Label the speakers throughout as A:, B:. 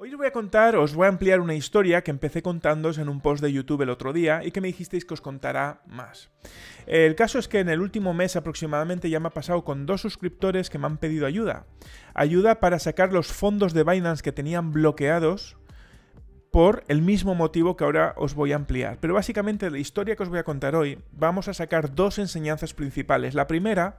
A: Hoy os voy a contar, os voy a ampliar una historia que empecé contándoos en un post de YouTube el otro día y que me dijisteis que os contará más. El caso es que en el último mes aproximadamente ya me ha pasado con dos suscriptores que me han pedido ayuda. Ayuda para sacar los fondos de Binance que tenían bloqueados por el mismo motivo que ahora os voy a ampliar. Pero básicamente la historia que os voy a contar hoy, vamos a sacar dos enseñanzas principales. La primera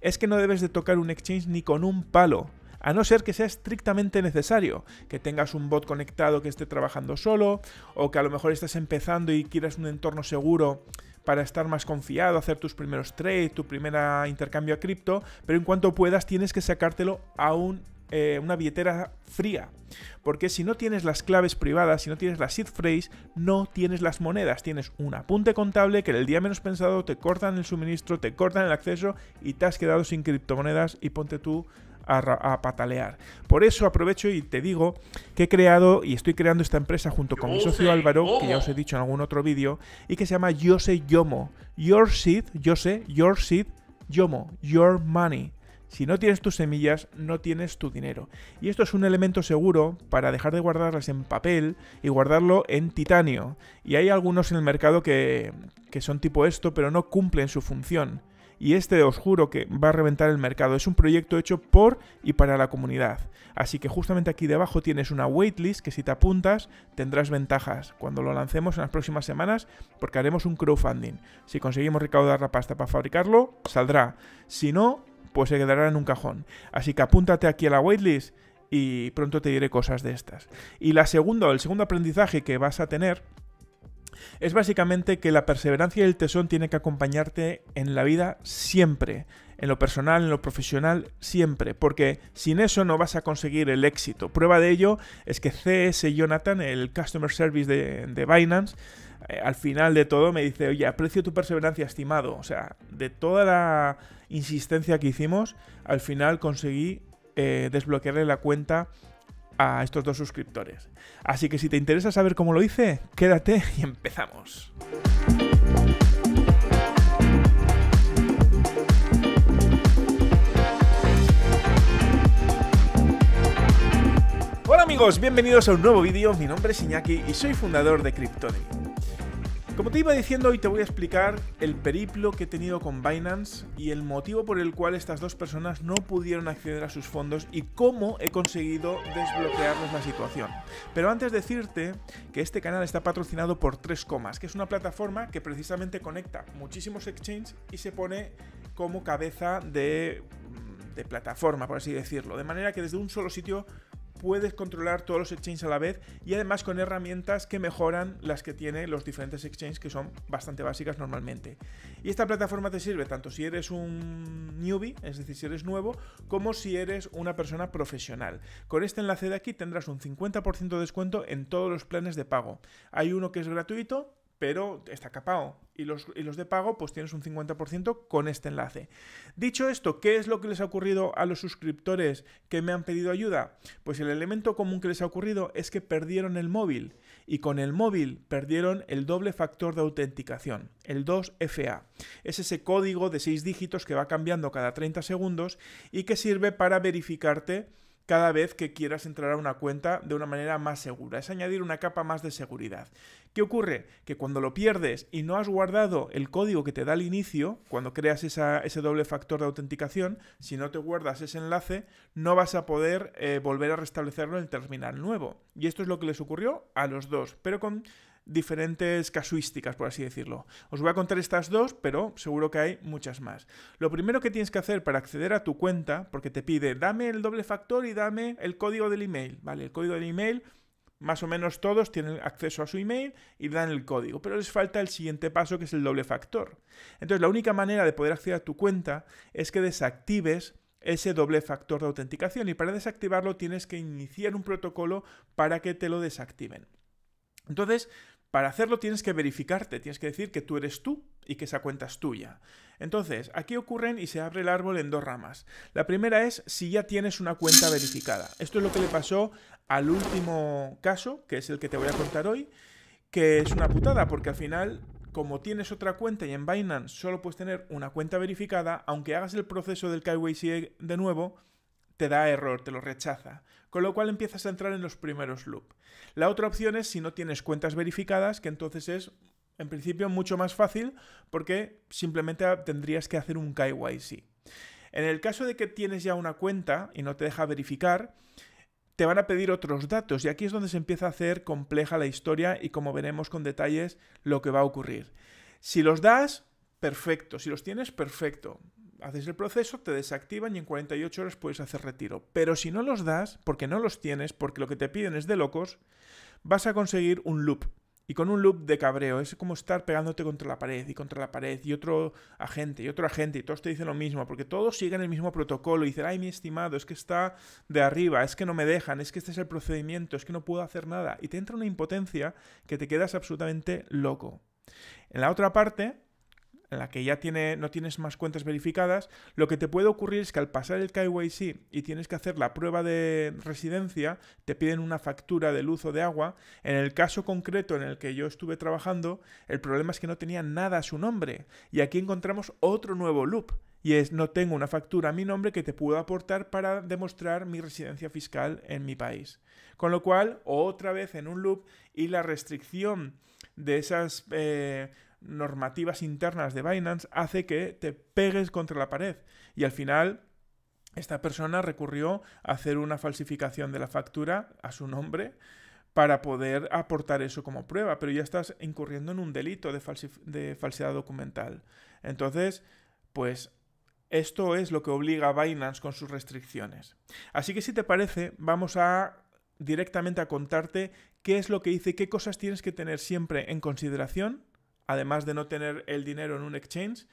A: es que no debes de tocar un exchange ni con un palo a no ser que sea estrictamente necesario, que tengas un bot conectado que esté trabajando solo, o que a lo mejor estés empezando y quieras un entorno seguro para estar más confiado, hacer tus primeros trades, tu primer intercambio a cripto, pero en cuanto puedas tienes que sacártelo a un eh, una billetera fría. Porque si no tienes las claves privadas, si no tienes la seed phrase, no tienes las monedas. Tienes un apunte contable que el día menos pensado te cortan el suministro, te cortan el acceso y te has quedado sin criptomonedas y ponte tú a, patalear. Por eso aprovecho y te digo que he creado y estoy creando esta empresa junto con mi socio Álvaro, que ya os he dicho en algún otro vídeo, y que se llama Yo Yomo. Your Seed, yo sé, Your Seed, Yomo, Your Money. Si no tienes tus semillas, no tienes tu dinero. Y esto es un elemento seguro para dejar de guardarlas en papel y guardarlo en titanio. Y hay algunos en el mercado que, que son tipo esto, pero no cumplen su función y este os juro que va a reventar el mercado. Es un proyecto hecho por y para la comunidad. Así que justamente aquí debajo tienes una waitlist que si te apuntas tendrás ventajas cuando lo lancemos en las próximas semanas porque haremos un crowdfunding. Si conseguimos recaudar la pasta para fabricarlo, saldrá. Si no, pues se quedará en un cajón. Así que apúntate aquí a la waitlist y pronto te diré cosas de estas. Y la segunda, el segundo aprendizaje que vas a tener es básicamente que la perseverancia y el tesón tienen que acompañarte en la vida siempre, en lo personal, en lo profesional, siempre, porque sin eso no vas a conseguir el éxito. Prueba de ello es que CS Jonathan, el Customer Service de, Binance, eh, al final de todo me dice, oye, aprecio tu perseverancia, estimado. O sea, de toda la insistencia que hicimos, al final conseguí eh, desbloquearle la cuenta a estos dos suscriptores. Así que si te interesa saber cómo lo hice, quédate y empezamos. Hola amigos, bienvenidos a un nuevo vídeo, mi nombre es Iñaki y soy fundador de Cryptodemy. Como te iba diciendo, hoy te voy a explicar el periplo que he tenido con Binance y el motivo por el cual estas dos personas no pudieron acceder a sus fondos y cómo he conseguido desbloquearles la situación. Pero antes decirte que este canal está patrocinado por 3 Comas, que es una plataforma que precisamente conecta muchísimos exchanges y se pone como cabeza de, de plataforma, por así decirlo. De manera que desde un solo sitio puedes controlar todos los exchanges a la vez y además con herramientas que mejoran las que tienen los diferentes exchanges que son bastante básicas normalmente. Y esta plataforma te sirve tanto si eres un newbie, es decir, si eres nuevo, como si eres una persona profesional. Con este enlace de aquí tendrás un 50% de descuento en todos los planes de pago. Hay uno que es gratuito, pero está capado. Y los, de pago, pues tienes un 50% con este enlace. Dicho esto, ¿qué es lo que les ha ocurrido a los suscriptores que me han pedido ayuda? Pues el elemento común que les ha ocurrido es que perdieron el móvil. Y con el móvil perdieron el doble factor de autenticación, el 2FA. Es ese código de 6 dígitos que va cambiando cada 30 segundos y que sirve para verificarte cada vez que quieras entrar a una cuenta de una manera más segura. Es añadir una capa más de seguridad. ¿Qué ocurre? Que cuando lo pierdes y no has guardado el código que te da al inicio, cuando creas ese doble factor de autenticación, si no te guardas ese enlace, no vas a poder eh, volver a restablecerlo en el terminal nuevo. Y esto es lo que les ocurrió a los dos, pero con diferentes casuísticas, por así decirlo. Os voy a contar estas dos, pero seguro que hay muchas más. Lo primero que tienes que hacer para acceder a tu cuenta, porque te pide, dame el doble factor y dame el código del email, ¿vale? El código del email, más o menos todos tienen acceso a su email y dan el código, pero les falta el siguiente paso que es el doble factor. Entonces, la única manera de poder acceder a tu cuenta es que desactives ese doble factor de autenticación y para desactivarlo tienes que iniciar un protocolo para que te lo desactiven. Entonces, para hacerlo tienes que verificarte, tienes que decir que tú eres tú y que esa cuenta es tuya. Entonces, aquí ocurren y se abre el árbol en dos ramas. La primera es si ya tienes una cuenta verificada. Esto es lo que le pasó al último caso, que es el que te voy a contar hoy, que es una putada, porque al final, como tienes otra cuenta y en Binance solo puedes tener una cuenta verificada, aunque hagas el proceso del KYC de nuevo, te da error, te lo rechaza, con lo cual empiezas a entrar en los primeros loop. La otra opción es si no tienes cuentas verificadas, que entonces es en principio mucho más fácil porque simplemente tendrías que hacer un KYC. En el caso de que tienes ya una cuenta y no te deja verificar, te van a pedir otros datos y aquí es donde se empieza a hacer compleja la historia y como veremos con detalles lo que va a ocurrir. Si los das, perfecto, si los tienes, perfecto haces el proceso, te desactivan y en 48 horas puedes hacer retiro. Pero si no los das, porque no los tienes, porque lo que te piden es de locos, vas a conseguir un loop. Y con un loop de cabreo, es como estar pegándote contra la pared y contra la pared y otro agente y otro agente y todos te dicen lo mismo, porque todos siguen el mismo protocolo y dicen, ay mi estimado, es que está de arriba, es que no me dejan, es que este es el procedimiento, es que no puedo hacer nada. Y te entra una impotencia que te quedas absolutamente loco. En la otra parte, en la que ya tiene, no tienes más cuentas verificadas, lo que te puede ocurrir es que al pasar el KYC y tienes que hacer la prueba de residencia, te piden una factura de luz o de agua. En el caso concreto en el que yo estuve trabajando, el problema es que no tenía nada a su nombre. Y aquí encontramos otro nuevo loop y es no tengo una factura a mi nombre que te puedo aportar para demostrar mi residencia fiscal en mi país. Con lo cual, otra vez en un loop y la restricción de esas eh, normativas internas de Binance hace que te pegues contra la pared. Y al final, esta persona recurrió a hacer una falsificación de la factura a su nombre para poder aportar eso como prueba, pero ya estás incurriendo en un delito de, falsedad documental. Entonces, pues esto es lo que obliga a Binance con sus restricciones. Así que si te parece, vamos a directamente a contarte qué es lo que dice, qué cosas tienes que tener siempre en consideración además de no tener el dinero en un exchange,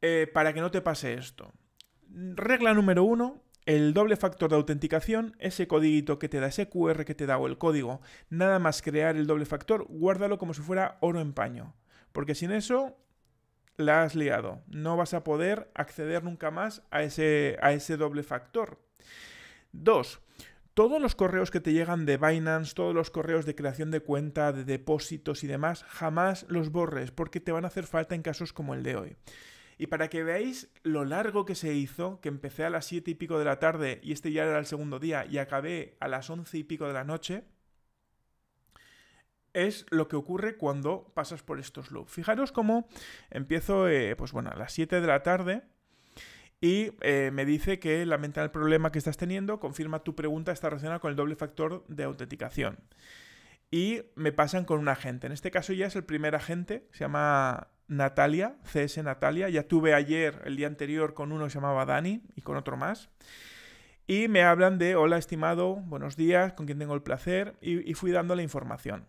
A: eh, para que no te pase esto. Regla número uno, el doble factor de autenticación, ese codiguito que te da, ese QR que te da o el código, nada más crear el doble factor, guárdalo como si fuera oro en paño. Porque sin eso, la has liado. No vas a poder acceder nunca más a ese, a ese doble factor. Dos, todos los correos que te llegan de Binance, todos los correos de creación de cuenta, de depósitos y demás, jamás los borres porque te van a hacer falta en casos como el de hoy. Y para que veáis lo largo que se hizo, que empecé a las 7 y pico de la tarde y este ya era el segundo día y acabé a las 11 y pico de la noche, es lo que ocurre cuando pasas por estos loops. Fijaros cómo empiezo, eh, pues bueno, a las 7 de la tarde y eh, me dice que lamenta el problema que estás teniendo, confirma tu pregunta está relacionada con el doble factor de autenticación. Y me pasan con un agente. En este caso ya es el primer agente, se llama Natalia, CS Natalia. Ya tuve ayer, el día anterior, con uno que se llamaba Dani y con otro más. Y me hablan de, hola estimado, buenos días, con quien tengo el placer. Y, y fui dando la información.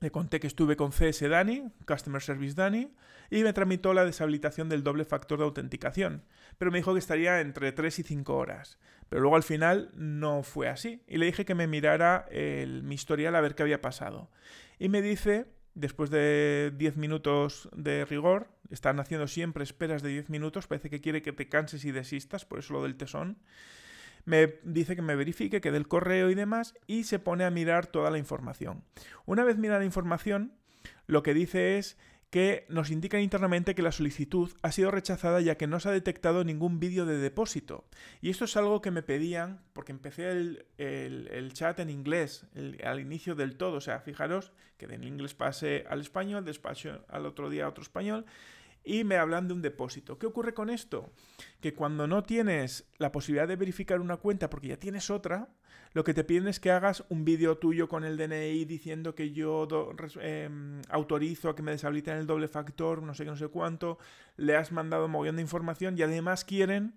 A: Le conté que estuve con CS Dani, Customer Service Dani, y me tramitó la deshabilitación del doble factor de autenticación, pero me dijo que estaría entre 3 y 5 horas. Pero luego al final no fue así, y le dije que me mirara mi historial a ver qué había pasado. Y me dice, después de 10 minutos de rigor, están haciendo siempre esperas de 10 minutos, parece que quiere que te canses y desistas, por eso lo del tesón me dice que me verifique, que dé el correo y demás, y se pone a mirar toda la información. Una vez mirada la información, lo que dice es que nos indican internamente que la solicitud ha sido rechazada ya que no se ha detectado ningún vídeo de depósito. Y esto es algo que me pedían, porque empecé el, chat en inglés al inicio del todo. O sea, fijaros que en inglés pase al español, despacho al otro día a otro español y me hablan de un depósito. ¿Qué ocurre con esto? Que cuando no tienes la posibilidad de verificar una cuenta porque ya tienes otra, lo que te piden es que hagas un vídeo tuyo con el DNI diciendo que yo em, autorizo a que me deshabiliten el doble factor, no sé qué, no sé cuánto, le has mandado moviendo de información y además quieren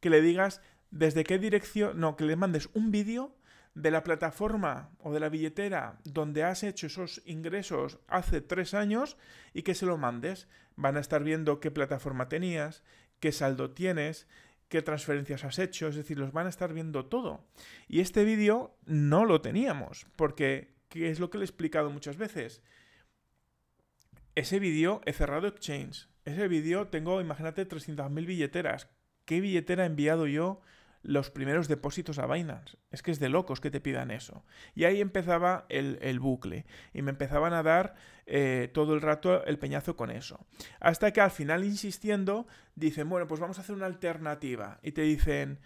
A: que le digas desde qué dirección, no, que le mandes un vídeo de la plataforma o de la billetera donde has hecho esos ingresos hace tres años y que se lo mandes. Van a estar viendo qué plataforma tenías, qué saldo tienes, qué transferencias has hecho, es decir, los van a estar viendo todo. Y este vídeo no lo teníamos, porque ¿qué es lo que le he explicado muchas veces? Ese vídeo he cerrado Exchange. Ese vídeo tengo, imagínate, 300.000 billeteras. ¿Qué billetera he enviado yo? los primeros depósitos a Binance. Es que es de locos que te pidan eso. Y ahí empezaba el, bucle. Y me empezaban a dar eh, todo el rato el peñazo con eso. Hasta que al final, insistiendo, dicen, bueno, pues vamos a hacer una alternativa. Y te dicen,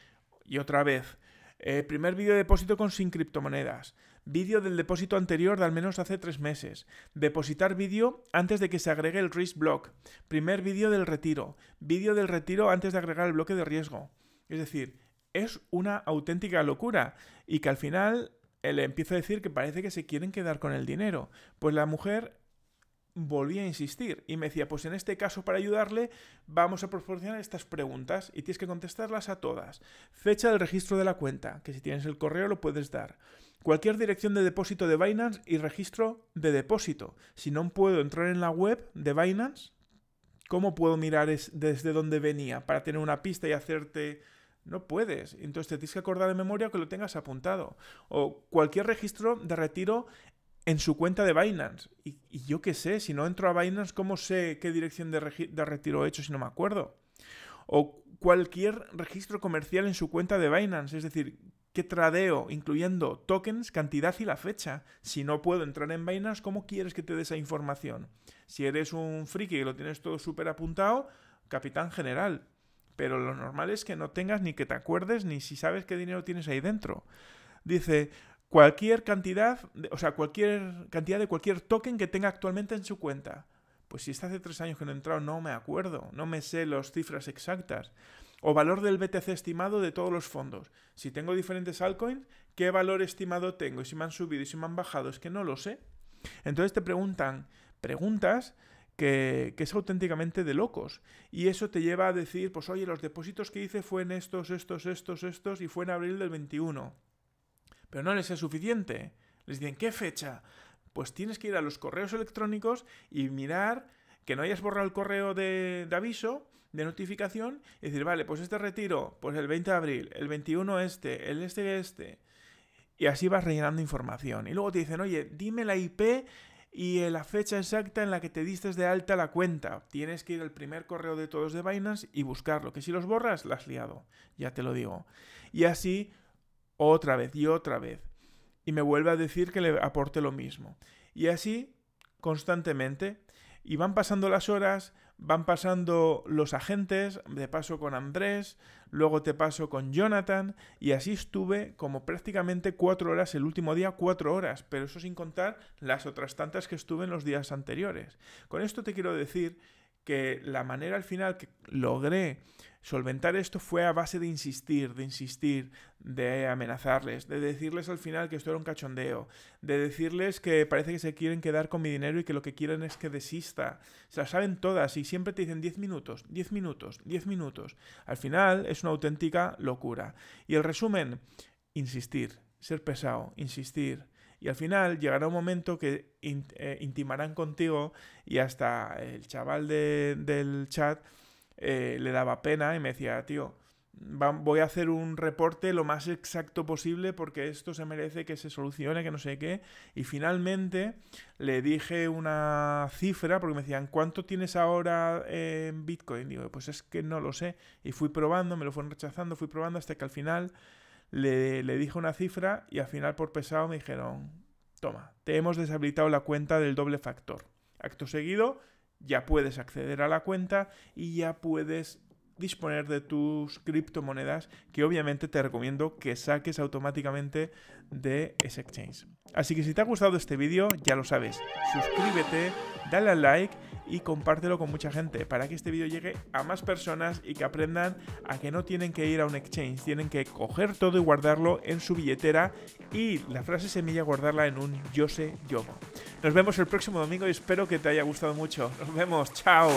A: y otra vez, eh, primer vídeo de depósito con sin criptomonedas. Vídeo del depósito anterior de al menos hace tres meses. Depositar vídeo antes de que se agregue el risk block. Primer vídeo del retiro. Vídeo del retiro antes de agregar el bloque de riesgo. Es decir, es una auténtica locura y que al final eh, le empieza a decir que parece que se quieren quedar con el dinero. Pues la mujer volvía a insistir y me decía, pues en este caso para ayudarle vamos a proporcionar estas preguntas y tienes que contestarlas a todas. Fecha del registro de la cuenta, que si tienes el correo lo puedes dar. Cualquier dirección de depósito de Binance y registro de depósito. Si no puedo entrar en la web de Binance, ¿cómo puedo mirar desde dónde venía para tener una pista y hacerte no puedes. Entonces te tienes que acordar de memoria que lo tengas apuntado. O cualquier registro de retiro en su cuenta de Binance. Y, yo qué sé, si no entro a Binance, ¿cómo sé qué dirección de, de retiro he hecho si no me acuerdo? O cualquier registro comercial en su cuenta de Binance. Es decir, ¿Qué tradeo? Incluyendo tokens, cantidad y la fecha. Si no puedo entrar en Binance, ¿cómo quieres que te dé esa información? Si eres un friki y lo tienes todo súper apuntado, capitán general pero lo normal es que no tengas ni que te acuerdes ni si sabes qué dinero tienes ahí dentro. Dice, cualquier cantidad, o sea, cualquier cantidad de cualquier token que tenga actualmente en su cuenta. Pues si está hace tres años que no he entrado, no me acuerdo, no me sé las cifras exactas. O valor del BTC estimado de todos los fondos. Si tengo diferentes altcoins, ¿qué valor estimado tengo? Y si me han subido y si me han bajado, es que no lo sé. Entonces te preguntan preguntas que, es auténticamente de locos. Y eso te lleva a decir, pues oye, los depósitos que hice fue en estos, estos, estos, estos, y fue en abril del 21. Pero no les es suficiente. Les dicen, ¿qué fecha? Pues tienes que ir a los correos electrónicos y mirar que no hayas borrado el correo de, de aviso, de notificación, y decir, vale, pues este retiro, pues el 20 de abril, el 21 este, el este este. Y así vas rellenando información. Y luego te dicen, oye, dime la IP y eh, la fecha exacta en la que te diste de alta la cuenta. Tienes que ir al primer correo de todos de vainas y buscarlo, que si los borras, las has liado, ya te lo digo. Y así otra vez y otra vez. Y me vuelve a decir que le aporte lo mismo. Y así constantemente. Y van pasando las horas, van pasando los agentes, de paso con Andrés, luego te paso con Jonathan, y así estuve como prácticamente cuatro horas, el último día cuatro horas, pero eso sin contar las otras tantas que estuve en los días anteriores. Con esto te quiero decir que la manera al final que logré solventar esto fue a base de insistir, de insistir, de amenazarles, de decirles al final que esto era un cachondeo, de decirles que parece que se quieren quedar con mi dinero y que lo que quieren es que desista. Se las saben todas y siempre te dicen 10 minutos, 10 minutos, 10 minutos. Al final es una auténtica locura. Y el resumen, insistir, ser pesado, insistir y al final llegará un momento que eh, intimarán contigo y hasta el chaval del chat eh, le daba pena y me decía, tío, voy a hacer un reporte lo más exacto posible porque esto se merece que se solucione, que no sé qué. Y finalmente le dije una cifra porque me decían, ¿cuánto tienes ahora eh, en Bitcoin? Y digo, pues es que no lo sé. Y fui probando, me lo fueron rechazando, fui probando hasta que al final le, dije una cifra y al final por pesado me dijeron, toma, te hemos deshabilitado la cuenta del doble factor. Acto seguido, ya puedes acceder a la cuenta y ya puedes disponer de tus criptomonedas que obviamente te recomiendo que saques automáticamente de ese exchange. Así que si te ha gustado este vídeo, ya lo sabes, suscríbete, dale al like y compártelo con mucha gente para que este vídeo llegue a más personas y que aprendan a que no tienen que ir a un exchange, tienen que coger todo y guardarlo en su billetera y la frase semilla guardarla en un yo sé yomo. Nos vemos el próximo domingo y espero que te haya gustado mucho. Nos vemos, chao.